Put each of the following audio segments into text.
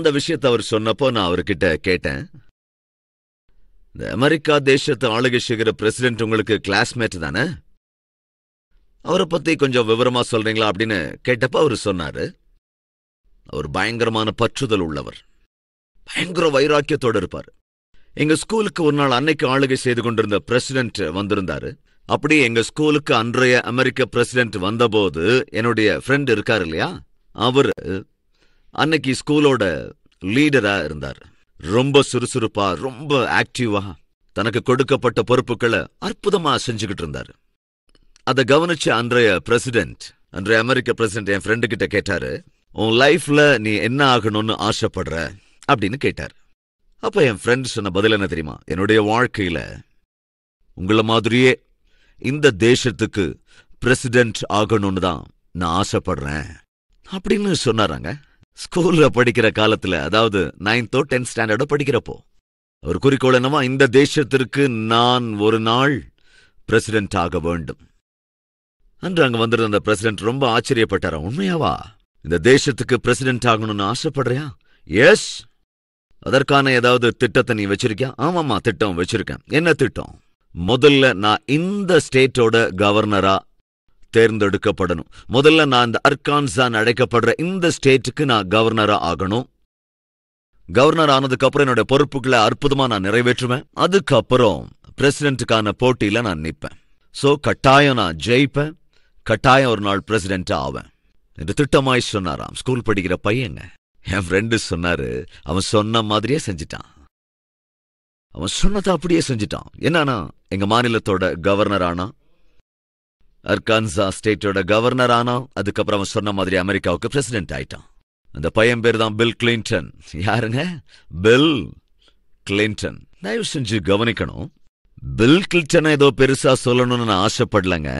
அந்த விஷயத்த அவர் சொன்னப்போ நான் அவர்கிட்ட கேட்டேன் இந்த அமெரிக்கா தேசத்து ஆளுகை செய்கிற பிரசிடென்ட் உங்களுக்கு கிளாஸ்மேட் தானே அவரை பத்தி கொஞ்சம் விவரமா சொல்றீங்களா அப்படின்னு கேட்டப்ப அவர் சொன்னாரு அவர் பயங்கரமான பற்றுதல் உள்ளவர் பயங்கர வைராக்கியத்தோடு இருப்பார் எங்க ஸ்கூலுக்கு ஒரு நாள் அன்னைக்கு ஆளுகை செய்து கொண்டிருந்த பிரசிடென்ட் வந்திருந்தாரு அப்படி எங்க ஸ்கூலுக்கு அன்றைய அமெரிக்க பிரசிடென்ட் வந்தபோது என்னுடைய ஃப்ரெண்ட் இருக்கார் இல்லையா அவரு அன்னைக்கு ஸ்கூலோட லீடரா இருந்தார் ரொம்ப சுறுசுறுப்பா ரொம்ப ஆக்டிவா தனக்கு கொடுக்கப்பட்ட பொறுப்புகளை அற்புதமா செஞ்சுக்கிட்டு இருந்தார் அதை கவனிச்ச அன்றைய பிரசிடென்ட் அன்றைய அமெரிக்க பிரசிடென்ட் என் ஃப்ரெண்டு கிட்ட கேட்டாரு உன் லைஃப்ல நீ என்ன ஆகணும்னு ஆசைப்படுற அப்படின்னு கேட்டார் அப்ப என் ஃப்ரெண்ட் சொன்ன பதில் என்ன தெரியுமா என்னுடைய வாழ்க்கையில உங்களை மாதிரியே இந்த தேசத்துக்கு பிரசிடென்ட் ஆகணும்னு தான் நான் ஆசைப்படுறேன் அப்படின்னு சொன்னாராங்க ஸ்கூல்ல படிக்கிற காலத்துல அதாவது நைன்த்தோ டென்த் ஸ்டாண்டர்டோ படிக்கிறப்போ அவர் குறிக்கோள் என்னவா இந்த தேசத்திற்கு நான் ஒரு நாள் பிரசிடென்ட் ஆக வேண்டும் அன்று அங்க வந்திருந்த அந்த பிரசிடென்ட் ரொம்ப ஆச்சரியப்பட்டாரா உண்மையாவா இந்த தேசத்துக்கு பிரசிடென்ட் ஆகணும்னு ஆசைப்படுறியா எஸ் அதற்கான ஏதாவது திட்டத்தை நீ வச்சிருக்கியா ஆமாமா திட்டம் வச்சிருக்கேன் என்ன திட்டம் முதல்ல நான் இந்த ஸ்டேட்டோட கவர்னரா தேர்ந்தெடுக்கப்படணும் முதல்ல நான் இந்த அர்கான்சான் அழைக்கப்படுற இந்த ஸ்டேட்டுக்கு நான் கவர்னரா ஆகணும் கவர்னர் ஆனதுக்கு அப்புறம் என்னோட பொறுப்புகளை அற்புதமா நான் நிறைவேற்றுவேன் அதுக்கப்புறம் பிரசிடென்ட்டுக்கான போட்டியில நான் நிற்பேன் சோ கட்டாயம் நான் ஜெயிப்பேன் கட்டாயம் ஒரு நாள் பிரசிடென்ட் ஆவேன் என்று திட்டமாய் சொன்னாராம் ஸ்கூல் படிக்கிற பையங்க என் ஃப்ரெண்டு சொன்னாரு அவன் சொன்ன மாதிரியே செஞ்சிட்டான் அவன் சொன்னதை அப்படியே செஞ்சிட்டான் என்னன்னா எங்க மாநிலத்தோட கவர்னர் ஆனா அர்கான்சா ஸ்டேட்டோட கவர்னர் ஆனா அதுக்கப்புறம் சொன்ன மாதிரி அமெரிக்காவுக்கு பிரசிடென்ட் ஆயிட்டான் அந்த பையன் பேர் தான் பில் கிளின்டன் யாருங்க பில் கிளின்டன் தயவு செஞ்சு கவனிக்கணும் பில் கிளின்டன் ஏதோ பெருசா சொல்லணும்னு நான் ஆசைப்படலங்க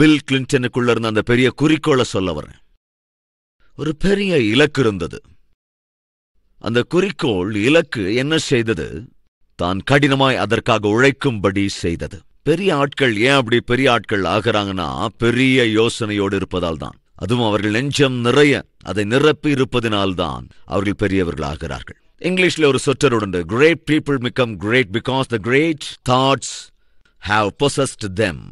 பில் கிளின்டனுக்குள்ள இருந்த அந்த பெரிய குறிக்கோளை சொல்ல வரேன் ஒரு பெரிய இலக்கு இருந்தது அந்த குறிக்கோள் இலக்கு என்ன செய்தது தான் கடினமாய் அதற்காக உழைக்கும்படி செய்தது பெரிய ஆட்கள் ஏன் அப்படி பெரிய ஆட்கள் ஆகிறாங்கன்னா பெரிய யோசனையோடு இருப்பதால் தான் அதுவும் அவர்கள் நெஞ்சம் நிறைய அதை நிரப்பி இருப்பதினால்தான் அவர்கள் பெரியவர்கள் ஆகிறார்கள் இங்கிலீஷ்ல ஒரு சொற்றருடன் great people become great because the great thoughts have possessed them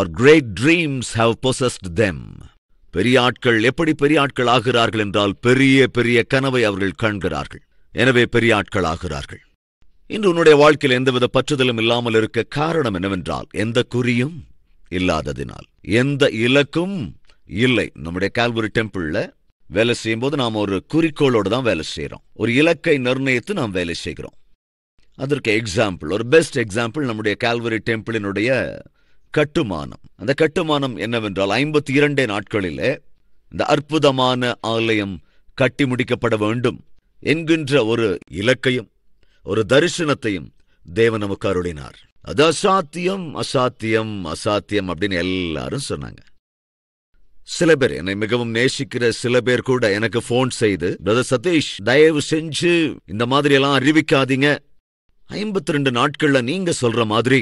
or great dreams have possessed them பெரிய ஆட்கள் எப்படி பெரிய ஆட்கள் ஆகிறார்கள் என்றால் பெரிய பெரிய கனவை அவர்கள் காண்கிறார்கள் எனவே பெரிய ஆட்கள் ஆகிறார்கள் இன்று உன்னுடைய வாழ்க்கையில் எந்தவித பற்றுதலும் இல்லாமல் இருக்க காரணம் என்னவென்றால் எந்த குறியும் இல்லாததினால் எந்த இலக்கும் இல்லை நம்முடைய கால்வரி டெம்பிள்ல வேலை செய்யும் போது நாம் ஒரு குறிக்கோளோடு தான் வேலை செய்கிறோம் ஒரு இலக்கை நிர்ணயித்து நாம் வேலை செய்கிறோம் அதற்கு எக்ஸாம்பிள் ஒரு பெஸ்ட் எக்ஸாம்பிள் நம்முடைய கால்வரி டெம்பிளினுடைய கட்டுமானம் அந்த கட்டுமானம் என்னவென்றால் ஐம்பத்தி இரண்டே நாட்களிலே இந்த அற்புதமான ஆலயம் கட்டி முடிக்கப்பட வேண்டும் என்கின்ற ஒரு இலக்கையும் ஒரு தரிசனத்தையும் தேவன் நமக்கு அருளினார் அது அசாத்தியம் அசாத்தியம் அசாத்தியம் அப்படின்னு எல்லாரும் சொன்னாங்க சில பேர் என்னை மிகவும் நேசிக்கிற சில பேர் கூட எனக்கு போன் செய்து பிரதர் சதீஷ் தயவு செஞ்சு இந்த மாதிரி எல்லாம் அறிவிக்காதீங்க ஐம்பத்தி ரெண்டு நாட்கள்ல நீங்க சொல்ற மாதிரி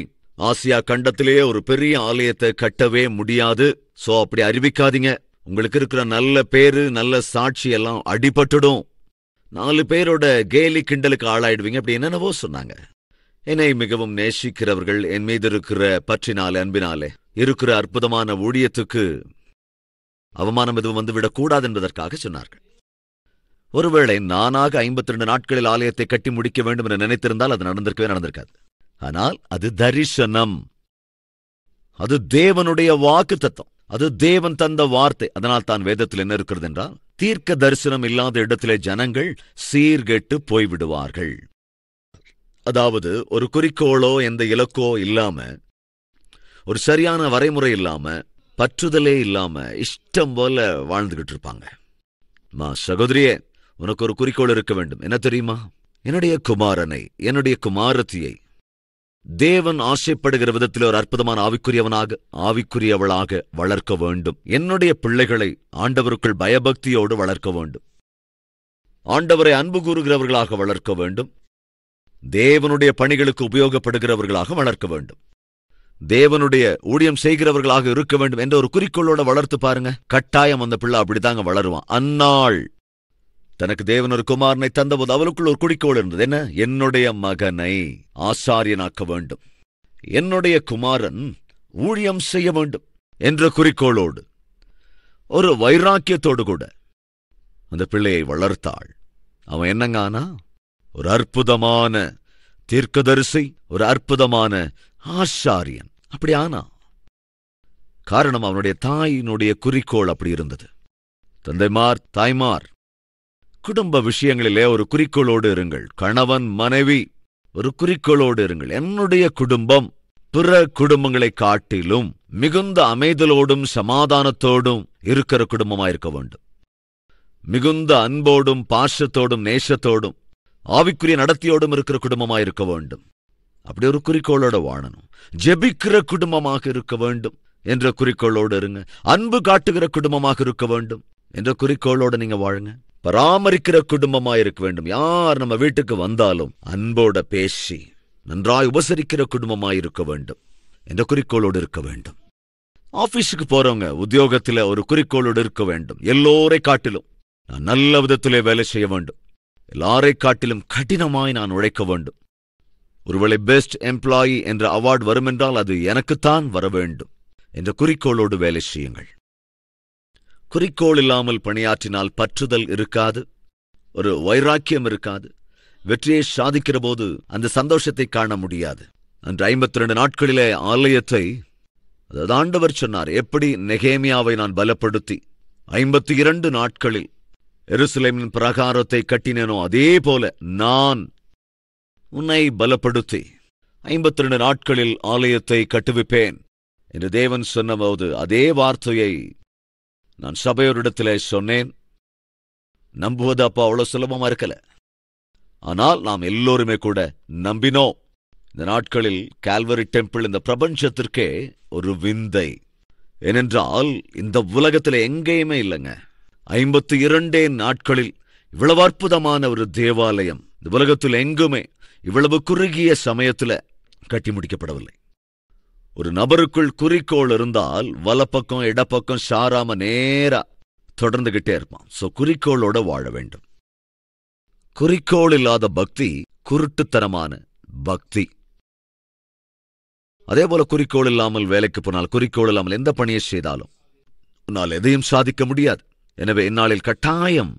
ஆசியா கண்டத்திலேயே ஒரு பெரிய ஆலயத்தை கட்டவே முடியாது சோ அப்படி அறிவிக்காதீங்க உங்களுக்கு இருக்கிற நல்ல பேரு நல்ல சாட்சி எல்லாம் அடிபட்டுடும் நாலு பேரோட கேலி கிண்டலுக்கு ஆளாயிடுவீங்க அப்படி என்னென்னவோ சொன்னாங்க என்னை மிகவும் நேசிக்கிறவர்கள் என் மீது இருக்கிற பற்றினாலே அன்பினாலே இருக்கிற அற்புதமான ஊழியத்துக்கு அவமானம் எதுவும் வந்துவிடக்கூடாது என்பதற்காக சொன்னார்கள் ஒருவேளை நானாக ஐம்பத்தி ரெண்டு நாட்களில் ஆலயத்தை கட்டி முடிக்க வேண்டும் என நினைத்திருந்தால் அது நடந்திருக்கவே நடந்திருக்காது ஆனால் அது தரிசனம் அது தேவனுடைய வாக்கு தத்துவம் அது தேவன் தந்த வார்த்தை அதனால் தான் வேதத்தில் என்ன இருக்கிறது என்றால் தீர்க்க தரிசனம் இல்லாத இடத்திலே ஜனங்கள் சீர்கெட்டு போய்விடுவார்கள் அதாவது ஒரு குறிக்கோளோ எந்த இலக்கோ இல்லாம ஒரு சரியான வரைமுறை இல்லாம பற்றுதலே இல்லாம இஷ்டம் போல வாழ்ந்துகிட்டு இருப்பாங்க மா சகோதரியே உனக்கு ஒரு குறிக்கோள் இருக்க வேண்டும் என்ன தெரியுமா என்னுடைய குமாரனை என்னுடைய குமாரத்தியை தேவன் ஆசைப்படுகிற விதத்தில் ஒரு அற்புதமான ஆவிக்குரியவனாக ஆவிக்குரியவளாக வளர்க்க வேண்டும் என்னுடைய பிள்ளைகளை ஆண்டவருக்குள் பயபக்தியோடு வளர்க்க வேண்டும் ஆண்டவரை அன்பு கூறுகிறவர்களாக வளர்க்க வேண்டும் தேவனுடைய பணிகளுக்கு உபயோகப்படுகிறவர்களாக வளர்க்க வேண்டும் தேவனுடைய ஊழியம் செய்கிறவர்களாக இருக்க வேண்டும் என்ற ஒரு குறிக்கோளோட வளர்த்து பாருங்க கட்டாயம் அந்த பிள்ளை அப்படிதாங்க வளருவான் அந்நாள் தனக்கு தேவன் ஒரு குமாரனை தந்தபோது அவளுக்குள் ஒரு குறிக்கோள் இருந்தது என்ன என்னுடைய மகனை ஆசாரியனாக்க வேண்டும் என்னுடைய குமாரன் ஊழியம் செய்ய வேண்டும் என்ற குறிக்கோளோடு ஒரு வைராக்கியத்தோடு கூட அந்த பிள்ளையை வளர்த்தாள் அவன் என்னங்கானா ஒரு அற்புதமான தீர்க்கதரிசி ஒரு அற்புதமான ஆசாரியன் அப்படி ஆனா காரணம் அவனுடைய தாயினுடைய குறிக்கோள் அப்படி இருந்தது தந்தைமார் தாய்மார் குடும்ப விஷயங்களிலே ஒரு குறிக்கோளோடு இருங்கள் கணவன் மனைவி ஒரு குறிக்கோளோடு இருங்கள் என்னுடைய குடும்பம் பிற குடும்பங்களை காட்டிலும் மிகுந்த அமைதலோடும் சமாதானத்தோடும் இருக்கிற குடும்பமா இருக்க வேண்டும் மிகுந்த அன்போடும் பாசத்தோடும் நேசத்தோடும் ஆவிக்குரிய நடத்தியோடும் இருக்கிற குடும்பமா இருக்க வேண்டும் அப்படி ஒரு குறிக்கோளோட வாழணும் ஜெபிக்கிற குடும்பமாக இருக்க வேண்டும் என்ற குறிக்கோளோடு இருங்க அன்பு காட்டுகிற குடும்பமாக இருக்க வேண்டும் என்ற குறிக்கோளோட நீங்க வாழுங்க பராமரிக்கிற குடும்பமா இருக்க வேண்டும் யார் நம்ம வீட்டுக்கு வந்தாலும் அன்போட பேசி நன்றாய் உபசரிக்கிற குடும்பமா இருக்க வேண்டும் என்ற குறிக்கோளோடு இருக்க வேண்டும் ஆபீஸுக்கு போறவங்க உத்தியோகத்துல ஒரு குறிக்கோளோடு இருக்க வேண்டும் எல்லோரை காட்டிலும் நான் நல்ல விதத்திலே வேலை செய்ய வேண்டும் எல்லாரை காட்டிலும் கடினமாய் நான் உழைக்க வேண்டும் ஒருவேளை பெஸ்ட் எம்ப்ளாயி என்ற அவார்டு வருமென்றால் அது எனக்குத்தான் வர வேண்டும் என்ற குறிக்கோளோடு வேலை செய்யுங்கள் குறிக்கோள் இல்லாமல் பணியாற்றினால் பற்றுதல் இருக்காது ஒரு வைராக்கியம் இருக்காது வெற்றியை சாதிக்கிற போது அந்த சந்தோஷத்தை காண முடியாது அன்று ஐம்பத்தி ரெண்டு நாட்களிலே ஆலயத்தை ஆண்டவர் சொன்னார் எப்படி நெகேமியாவை நான் பலப்படுத்தி ஐம்பத்தி இரண்டு நாட்களில் எருசலேமின் பிரகாரத்தை கட்டினேனோ அதே போல நான் உன்னை பலப்படுத்தி ஐம்பத்தி ரெண்டு நாட்களில் ஆலயத்தை கட்டுவிப்பேன் என்று தேவன் சொன்னபோது அதே வார்த்தையை நான் சபையோரிடத்தில் சொன்னேன் நம்புவது அப்ப அவ்வளவு சுலபமா இருக்கல ஆனால் நாம் எல்லோருமே கூட நம்பினோம் இந்த நாட்களில் கால்வரி டெம்பிள் இந்த பிரபஞ்சத்திற்கே ஒரு விந்தை ஏனென்றால் இந்த உலகத்தில் எங்கேயுமே இல்லைங்க ஐம்பத்தி இரண்டே நாட்களில் இவ்வளவு அற்புதமான ஒரு தேவாலயம் இந்த உலகத்தில் எங்குமே இவ்வளவு குறுகிய சமயத்தில் கட்டி முடிக்கப்படவில்லை ஒரு நபருக்குள் குறிக்கோள் இருந்தால் வலப்பக்கம் இடப்பக்கம் சாராம நேரா தொடர்ந்துகிட்டே இருப்பான் சோ குறிக்கோளோட வாழ வேண்டும் குறிக்கோள் இல்லாத பக்தி குருட்டுத்தனமான பக்தி அதே போல குறிக்கோள் இல்லாமல் வேலைக்கு போனால் குறிக்கோள் இல்லாமல் எந்த பணியை செய்தாலும் உன்னால் எதையும் சாதிக்க முடியாது எனவே இந்நாளில் கட்டாயம்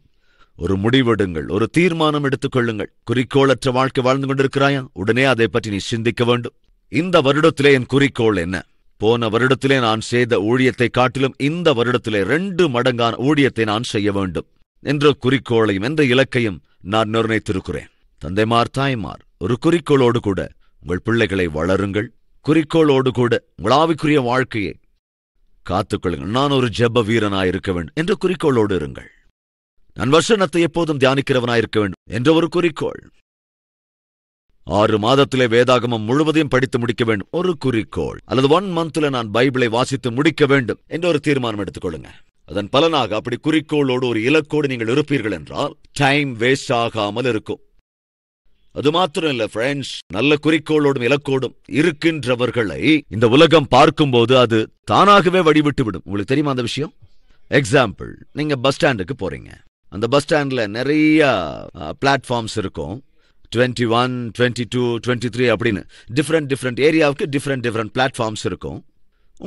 ஒரு முடிவெடுங்கள் ஒரு தீர்மானம் எடுத்துக்கொள்ளுங்கள் குறிக்கோளற்ற வாழ்க்கை வாழ்ந்து கொண்டிருக்கிறாயா உடனே அதை பற்றி நீ சிந்திக்க வேண்டும் இந்த வருடத்திலே என் குறிக்கோள் என்ன போன வருடத்திலே நான் செய்த ஊழியத்தை காட்டிலும் இந்த வருடத்திலே ரெண்டு மடங்கான ஊழியத்தை நான் செய்ய வேண்டும் என்ற குறிக்கோளையும் என்ற இலக்கையும் நான் நிர்ணயித்திருக்கிறேன் தந்தைமார் தாய்மார் ஒரு குறிக்கோளோடு கூட உங்கள் பிள்ளைகளை வளருங்கள் குறிக்கோளோடு கூட உங்களாவிக்குரிய வாழ்க்கையை காத்துக்கொள்ளுங்கள் நான் ஒரு ஜெப வீரனாயிருக்க வேண்டும் என்ற குறிக்கோளோடு இருங்கள் நான் வசனத்தை எப்போதும் தியானிக்கிறவனாயிருக்க வேண்டும் என்ற ஒரு குறிக்கோள் ஆறு மாதத்திலே வேதாகமம் முழுவதையும் படித்து முடிக்க வேண்டும் ஒரு குறிக்கோள் அல்லது ஒன் மந்த்ல நான் பைபிளை வாசித்து முடிக்க வேண்டும் என்ற ஒரு தீர்மானம் எடுத்துக்கொள்ளுங்க அதன் பலனாக அப்படி குறிக்கோளோடு ஒரு இலக்கோடு நீங்கள் இருப்பீர்கள் என்றால் டைம் வேஸ்ட் ஆகாமல் இருக்கும் அது மாத்திரம் இல்ல பிரெண்ட்ஸ் நல்ல குறிக்கோளோடும் இலக்கோடும் இருக்கின்றவர்களை இந்த உலகம் பார்க்கும்போது அது தானாகவே வழிவிட்டு விடும் உங்களுக்கு தெரியுமா அந்த விஷயம் எக்ஸாம்பிள் நீங்க பஸ் ஸ்டாண்டுக்கு போறீங்க அந்த பஸ் ஸ்டாண்ட்ல நிறைய பிளாட்ஃபார்ம்ஸ் இருக்கும் twenty one twenty two twenty three அப்படின்னு டிஃப்ரெண்ட் டிஃப்ரெண்ட் ஏரியாவுக்கு டிஃப்ரெண்ட் டிஃப்ரெண்ட் பிளாட்ஃபார்ம்ஸ் இருக்கும்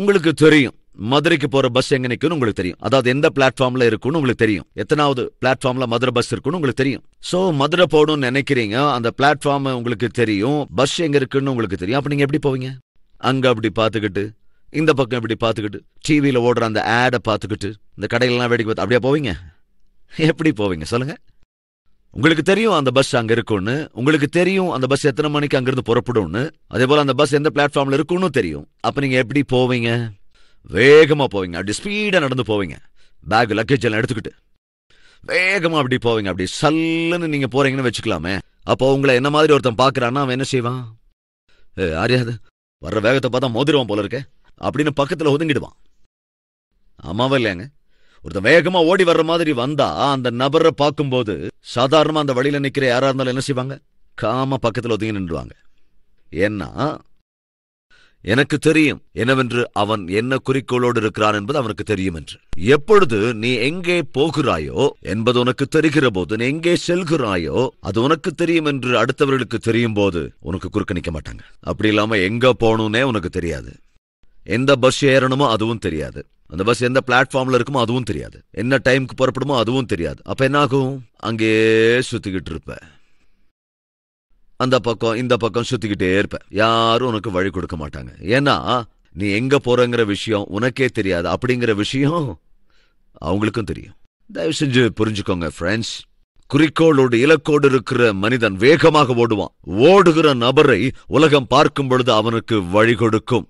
உங்களுக்கு தெரியும் மதுரைக்கு போற பஸ் எங்க நிற்கும்னு உங்களுக்கு தெரியும் அதாவது எந்த பிளாட்ஃபார்ம்ல இருக்குன்னு உங்களுக்கு தெரியும் எத்தனாவது பிளாட்ஃபார்ம்ல மதுரை பஸ் இருக்குன்னு உங்களுக்கு தெரியும் சோ மதுரை போகணும்னு நினைக்கிறீங்க அந்த பிளாட்ஃபார்ம் உங்களுக்கு தெரியும் பஸ் எங்க இருக்குன்னு உங்களுக்கு தெரியும் அப்ப நீங்க எப்படி போவீங்க அங்க அப்படி பாத்துக்கிட்டு இந்த பக்கம் இப்படி பார்த்துக்கிட்டு டிவியில் ஓடுற அந்த ஆடை பார்த்துக்கிட்டு இந்த கடையிலலாம் வேடிக்கை பார்த்து அப்படியே போவீங்க எப்படி போவீங்க சொல்லுங்கள் உங்களுக்கு தெரியும் அந்த பஸ் அங்க இருக்கும்னு உங்களுக்கு தெரியும் அந்த பஸ் எத்தனை மணிக்கு அங்கிருந்து புறப்படும்னு அதே போல அந்த பஸ் எந்த பிளாட்ஃபார்ம்ல இருக்கும்னு தெரியும் அப்ப நீங்க எப்படி போவீங்க வேகமா போவீங்க அப்படி ஸ்பீடா நடந்து போவீங்க பேக் லக்கேஜ் எல்லாம் எடுத்துக்கிட்டு வேகமா அப்படி போவீங்க அப்படி சல்லுன்னு நீங்க போறீங்கன்னு வச்சுக்கலாமே அப்போ உங்களை என்ன மாதிரி ஒருத்தன் பாக்குறான்னா அவன் என்ன செய்வான் ஏ அறியாது வர்ற வேகத்தை பார்த்தா மோதிருவான் போல இருக்க அப்படின்னு பக்கத்துல ஒதுங்கிடுவான் ஆமாவா இல்லையாங்க ஒருத்தன் வேகமா ஓடி வர்ற மாதிரி வந்தா அந்த நபரை பார்க்கும்போது சாதாரணமா அந்த வழியில நிக்கிற யாரா இருந்தாலும் என்ன செய்வாங்க காம பக்கத்துல ஒதுங்கி நின்றுவாங்க ஏன்னா எனக்கு தெரியும் என்னவென்று அவன் என்ன குறிக்கோளோடு இருக்கிறான் என்பது அவனுக்கு தெரியும் என்று எப்பொழுது நீ எங்கே போகிறாயோ என்பது உனக்கு தெரிகிற போது நீ எங்கே செல்கிறாயோ அது உனக்கு தெரியும் என்று அடுத்தவர்களுக்கு தெரியும் போது உனக்கு குறுக்க நிக்க மாட்டாங்க அப்படி இல்லாம எங்க போகணும்னே உனக்கு தெரியாது எந்த பஸ் ஏறணுமோ அதுவும் தெரியாது அந்த பஸ் எந்த பிளாட்ஃபார்ம்ல இருக்குமோ அதுவும் தெரியாது என்ன டைமுக்கு புறப்படுமோ அதுவும் தெரியாது அப்ப என்ன ஆகும் அங்கே சுத்திக்கிட்டு இருப்ப அந்த பக்கம் இந்த பக்கம் சுத்திக்கிட்டே இருப்ப யாரும் உனக்கு வழி கொடுக்க மாட்டாங்க ஏன்னா நீ எங்க போறங்கிற விஷயம் உனக்கே தெரியாது அப்படிங்கிற விஷயம் அவங்களுக்கும் தெரியும் தயவு செஞ்சு புரிஞ்சுக்கோங்க ஃப்ரெண்ட்ஸ் குறிக்கோளோடு இலக்கோடு இருக்கிற மனிதன் வேகமாக ஓடுவான் ஓடுகிற நபரை உலகம் பார்க்கும் பொழுது அவனுக்கு வழி கொடுக்கும்